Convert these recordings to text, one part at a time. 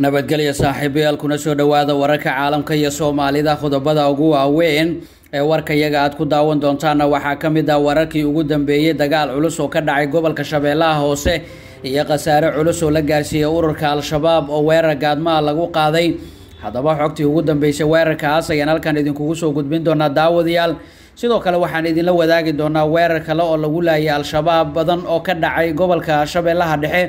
nabadgelya saaxiibayaal kuna soo dhowaada wararka caalamka iyo soomaalida qodobada ugu waaweyn ee warkayaga aad ku daawan doontaanna waxaa ka mid ah wararkii ugu dambeeyey dagaal culus oo ka dhacay gobolka shabeellaha hoose iyo khasaare culus oo la gaarsiiyey ururka al-shabaab oo weerar gaadmaha lagu qaaday haddaba xogtii ugu dambeysay weerarkaas ayaan halkan idinkugu soo gudbin doonaa daawadayaal sidoo kale waxaan idinla wadaagi doonaa weerar kale oo lagu laayay al-shabaab badan oo ka dhacay gobolka shabeellaha dhexe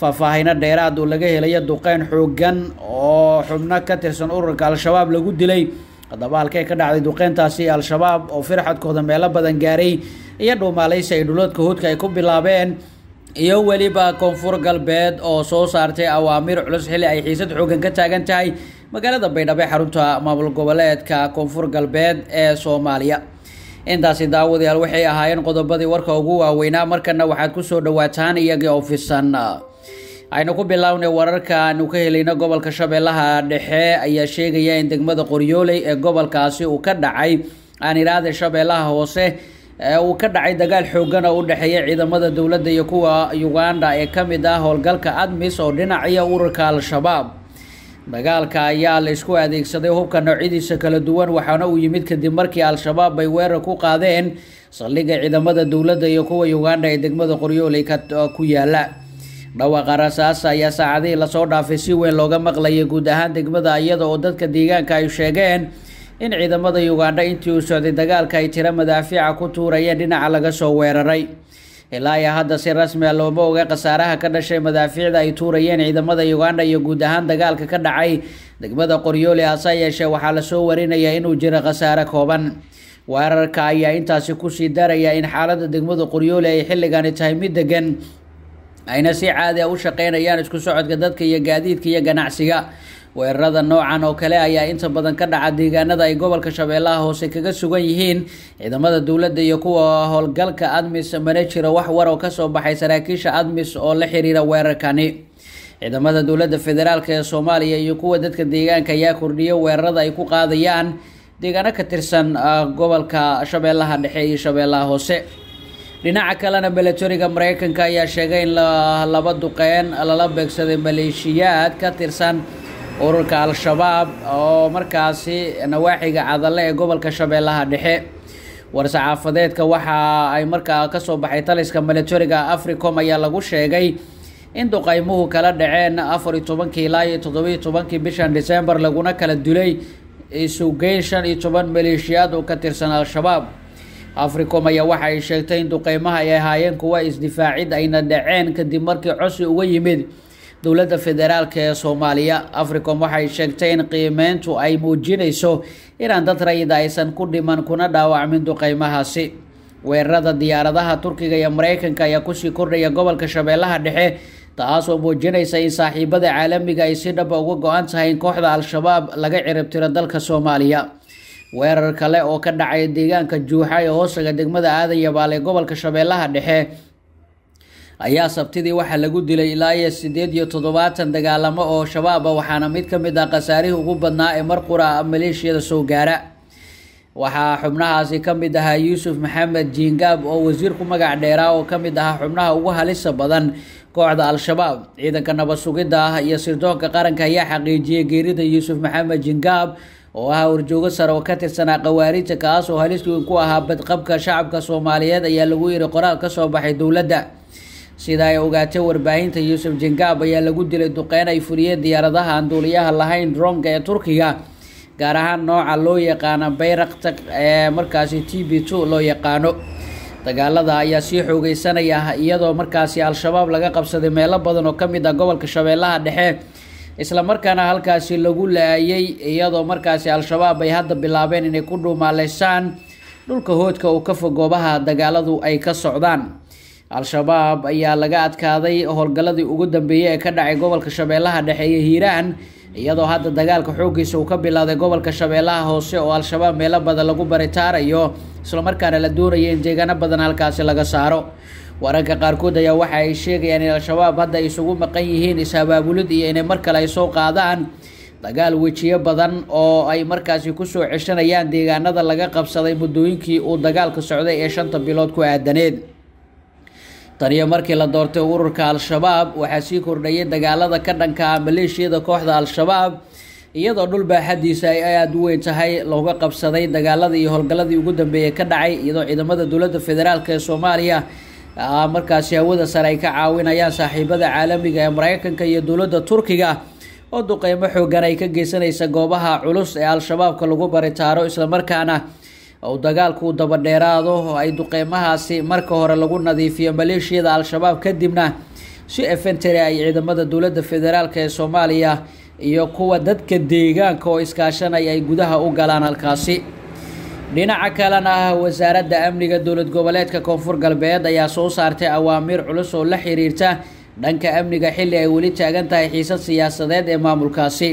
faahfaahino dheeraad uu laga helayo duqeyn xooggan oo xubno ka tirsan ururka al-shabaab lagu dilay haddaba halkee ka dhacday duqeyntaasi al-shabaab oo firxadkooda meelo badan gaaray iyo dhuumaalaysi ay dhuloodka hudka ay ku bilaabeen iyo weliba koonfur galbeed oo soo saartay awaamiir culus xilli ay xiisad xooggan ka taagan tahay magaalada baydhabo xarunta maamul goboleedka koonfur galbeed ee soomaaliya intaasi daawadayaal waxay ahaayeen qodobadii warka ugu waaweynaa markana waxaad ku soo dhowaataan iyaga oo fisan aynu ku bilownay wararka aanu ka helayna gobolka shabeellaha dhexe ayaa sheegaya in degmada qoryooley ee gobolkaasi uu ka dhacay aan idhaahda shabeellaha hoose uu ka dhacay dagaal xoogan oo u dhexeeya ciidamada dowladda iyo kuwa uganda ee ka mid ah howlgalka admis oo dhinaciya ururka al-shabaab dagaalka ayaa la ysku adeegsaday hubka noocyadiisa kala duwan waxaana uu yimid kadib markii al-shabaab ay weerar ku qaadeen saldhigga ciidamada dowladda iyo kuwa uganda ee degmada qoryooley ku yaala dhawaqa rasaasa ayaa saacadihii lasoo dhaafay si weyn looga maqlayay guud ahaan degmada iyada oo dadka deegaanka ay sheegeen in ciidamada yugandha intii uu socday dagaalka ay tiro madaafiica ku tuurayeen dhinaca laga soo weeraray ilaa iyo hadda si rasmi a ah looma oga khasaaraha ka dhashay madaafiicda ay tuurayeen ciidamada yugandha iyo guud ahaan dagaalka ka dhacay degmada qoryooli hase yeeshee waxaa lasoo warinayaa inuu jiro khasaare kooban weerarka ayaa intaasi kusii daraya in xaalada degmada qoryooli ay xilligani tahay mid degan ayna si caadi a ah u shaqeynayaan isku socodka dadka iyo gaadiidka iyo ganacsiga weerarada noocan oo kale ayaa inta badan ka dhaca deegaanada ay gobolka shabeellaha hoose kaga sugan yihiin ciidamada dowladda iyo kuwa howlgalka admis mana jiro wax war oo kasoo baxay saraakiisha admis oo la xiriira weerarkani ciidamada dowladda federaalk ee soomaaliya iyo kuwa dadka deegaanka ayaa kordhiya weerarada ay ku qaadayaan deegaano ka tirsan ah, gobolka shabeellaha dhexe iyo shabeellaha hoose dhinaca kalena milatariga maraykanka ayaa sheegay in laba duqeen lala beegsaday maleeshiyaad ka tirsan ururka al-shabaab oo markaasi nawaaxiga cadalle ee gobolka shabeellaha dhexe war-saxaafadeedka waxa ay markaa kasoo baxay taliska milatariga africom ayaa lagu sheegay in duqaymuhu kala dhaceen afar iyo tobankii ilaa iyo toddobiiyo tobankii bishan december laguna kala dulay isugeyn shan iyo toban maleeshiyaad oo ka tirsan al-shabaab africom ayaa waxa ay sheegtay in duqeymaha ay ahaayeen kuwa isdifaacid ayna dhaceen kadib markii cosi uga yimid dowladda federaalk ee soomaaliya africom waxay sheegtay in qiimeyntu ay muujinayso inaan dad rayida aysan ku dhiman kuna dhaawacmin duqeymahaasi weerarada diyaaradaha turkiga iyo mareykanka ayaa kusii kordhaya gobolka shabeellaha dhexe taasoo muujinaysa in saaxiibada caalamiga ay si dhaba ah uga go-an tahay in kooxda al-shabaab laga ciribtiro dalka soomaaliya weerar kale oo ka dhacay deegaanka juuxa ee hoosaga degmada aadan yabaal ee gobolka shabeellaha dhexe ayaa sabtidii waxaa lagu dilay ilaa iyo siddeed iyo toddobaatan dagaalamo oo shabaaba ah, waxaana mid ka mid ah khasaarihii ugu badnaa ee mar qura ah maleeshiyada soo gaara waxaa xubnahaasi ka mid ahaa yuusuf maxamed jiingaab oo wasiirku magac dheeraa oo ka mid ahaa xubnaha ugu halisa badan kooxda al-shabaab ciidanka nabad sugidda ah iyo sirdoonka qaranka ayaa xaqiijiyey geerida yuusuf maxamed jiingaab oo ahaa warjoogo sare oo ka tirsanaa khawaarija kaasoo halisweyn ku ahaa badqabka shacabka soomaaliyeed ayaa lagu yiri qoraal ka soo baxay dowladda sida ay ogaatay warbaahinta yuusuf jengaab ayaa lagu dilay duqeyn ay furiyeen diyaaradaha aan duuliyaha lahayn dronka ee turkiga gaar ahaan nooca loo yaqaana bayraktak ee markaasi t b two loo yaqaano dagaalada ayaa sii xoogeysanaya iyadoo markaasi al-shabaab laga qabsaday meelo badan oo ka mid ah gobolka shabeellaha dhexe isla markaana halkaasi lagu laayay iyadoo markaasi al-shabaab ay hadda bilaabeen inay ku dhuumaaleysaan dhulka hoodka uu ka fog goobaha dagaaladu ay ka socdaan al-shabaab ayaa laga adkaaday howlgalladii ugu dambeeyey ee ka dhacay gobolka shabeellaha dhexe iyo hiiraan iyadoo hadda dagaalka xooggiisa uu ka bilaaday gobolka shabeellaha hoose oo al-shabaab meelo badan lagu baritaarayo isla markaana la doonaya in deegaano badan halkaasi laga saaro wararka qaarkood ayaa waxa ay sheegayaan in al-shabaab hadda isugu maqan yihiin is-abaabulid iyo inay mar kale ay soo qaadaan dagaal wejiyo badan oo ay markaasi kusoo ceshanayaan deegaanada laga qabsaday muddooyinkii uu dagaalka socday ee shanta bilood ku aadaneed tan iyo markii la doortay ururka al-shabaab waxaa sii kordhayay dagaalada ka dhanka ah maleeshiyada kooxda al-shabaab iyadoo dhul baaxadiisa ay aada u weyn tahay looga qabsaday dagaalada iyo howlgalladii ugu dambeeyey ka dhacay iyadoo ciidamada dowladda federaalk ee soomaaliya Ah, markaasi hawada sare ay ka caawinayaan saaxiibada caalamiga ee mareykanka iyo dowladda turkiga oo duqeymo xoogan ay ka geysanaysa goobaha culus ee al-shabaabka lagu baritaaro islamarkaana u dagaalku dabadheeraado ay duqeymahaasi marka hore lagu nadiifiyo maleeshiyada al-shabaab kadibna si efentere ay ciidamada dowladda federaalk ee soomaaliya iyo kuwa dadka deegaanka oo iskaashanaya ay gudaha u galaan halkaasi dhinaca kalena ah wasaaradda amniga dowlad goboleedka koonfur galbeed ayaa soo saartay awaamiir culus oo la xiriirta dhanka amniga xilli ay weli taagan tahay xiisad siyaasadeed ee maamulkaasi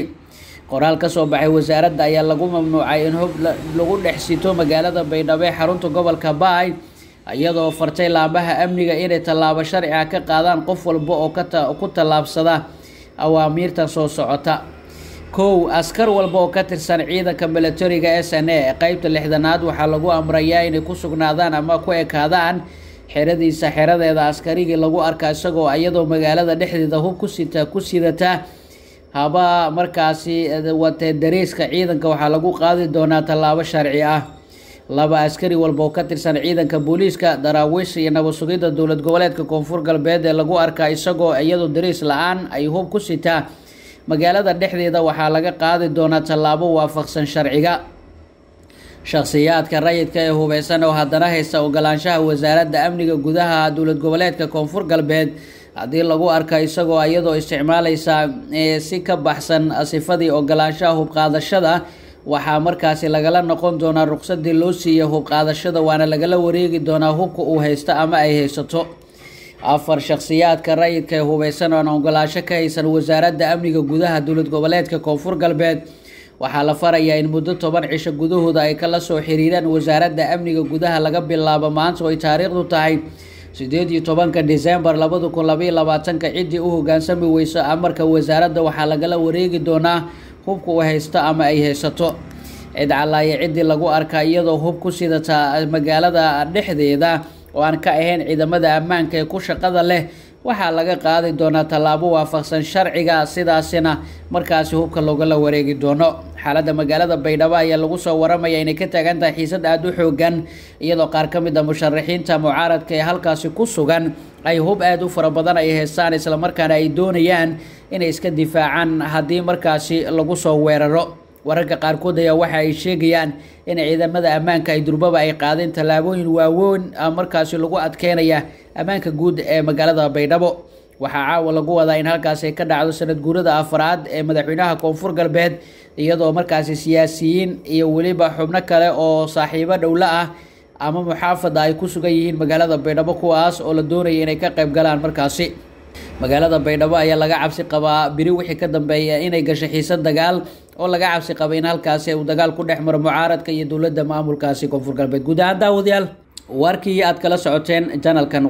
qoraal ka soo baxay wasaaradda ayaa lagu mamnuucay in hob lagu dhex sito magaalada baydhabo xarunta gobolka baay iyadoo fartay laamaha amniga inay tallaabo sharci ah ka qaadaan qof walba oo ku tallaabsada awaamiirtan soo socota kow askar walba oo ka tirsan ciidanka milatariga s n a ee qeybta lixdanaad waxaa lagu amrayaa inay ku sugnaadaan ama ku ekaadaan xeradiisa xeradeeda askarigii lagu arka isagoo iyadoo magaalada dhexdeeda hub kusita ku sidata haba markaasi eh, watee dariiska ciidanka waxaa lagu qaadi doonaa tallaabo sharci ah laba askari walba oo ka tirsan ciidanka booliiska daraawiish iyo nabad sugidda dowlad goboleedka koonfur galbeed ee lagu arkaa isagoo iyadoo dariis la-aan ay hub ku sitaa magaalada dhexdeeda waxaa laga qaadi doonaa tallaabo waafaqsan sharciga shakhsiyaadka rayidka ee hubeysan oo haddana haysta ogolaanshaha wasaaradda amniga gudaha dowlad goboleedka koonfur galbeed haddii lagu arka isagoo iyadoo isticmaalaysa si ka baxsan sifadii ogolaanshaha hubqaadashada waxaa markaasi lagala noqon doonaa ruqsadii loo siiyay hubqaadashada waana lagala wareegi doonaa hubka uu haysto ama ay haysato afar shakhsiyaadka rayidka ee hubaysan oon ogolaasho ka haysan wasaaradda amniga gudaha dowlad goboleedka koonfur galbeed waxaa la farayaa in muddo toban cisho gudahooda ay kala soo xiriireen wasaaradda amniga gudaha laga bilaabo maanta oo ay taariikhdu tahay sideed iyo tobanka desembar labada kun labaiyo labaatanka ciddii u hoggaansami weyso amarka wasaaradda waxaa lagala wareegi doonaa hubka u haysto ama ay haysato cid calaaye ciddii lagu arkaa iyadoo hub ku sidataa magaalada dhexdeeda oo aan ka ahayn ciidamada ammaanka ee ku shaqada leh waxaa laga qaadi doonaa tallaabo waafaqsan sharciga sidaasina markaasi hubka loogala wareegi doono xaaladda magaalada baydhabo ayaa lagu soo waramaya inay ka taagan tahay xiisad aada u xoogan iyadoo qaar ka mid a ah musharaxiinta mucaaradka ee halkaasi ku sugan ay hub aada u fara badan ay heystaan islamarkaana ay doonayaan inay iska difaacaan haddii markaasi lagu soo weeraro wararka qaarkood ayaa waxa ay sheegayaan in ciidamada ammaanka ay durbaba ay qaadeen tallaabooyin waaweyn ah, markaasi lagu adkeynaya ammaanka guud ee magaalada baydhabo waxaa caawa lagu wadaa in halkaas ay ka dhacdo sanad guurada afraad ee madaxweynaha koonfur galbeed iyadoo markaasi siyaasiyiin iyo weliba xubno kale oo saaxiibo dhowla ah ama muxaafada ay ku sugan yihiin magaalada baydhabo kuwaas oo la doonaya inay ka qayb galaan markaasi magaalada baydhabo ayaa laga cabsi qabaa beri wixii ka dambeeya inay gasho xiisad dagaal oo laga cabsi qaba in halkaasi uu dagaal ku dhex maro mucaaradka iyo dowladda maamulkaasi koonfur galbeed guud ahaan daawadayaal warkii aad kala socoteen janalkan